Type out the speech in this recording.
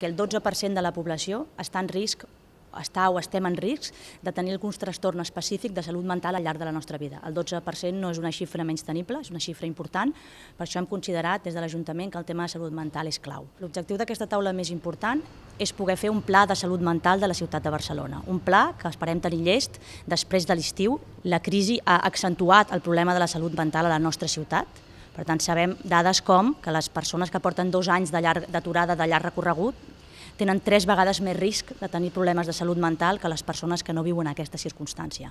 que el 12% de la població està en risc està o estem en risc de tenir algun trastorn específic de salut mental al llarg de la nostra vida. El 12% no és una xifra menys tenible, és una xifra important, per això hem considerat des de l'Ajuntament que el tema de salut mental és clau. L'objectiu d'aquesta taula més important és poder fer un pla de salut mental de la ciutat de Barcelona, un pla que esperem tenir llest després de l'estiu. La crisi ha accentuat el problema de la salut mental a la nostra ciutat, per tant, sabem dades com que les persones que porten dos anys d'aturada de, llarg, de llarg recorregut tenen tres vegades més risc de tenir problemes de salut mental que les persones que no viuen aquesta circumstància.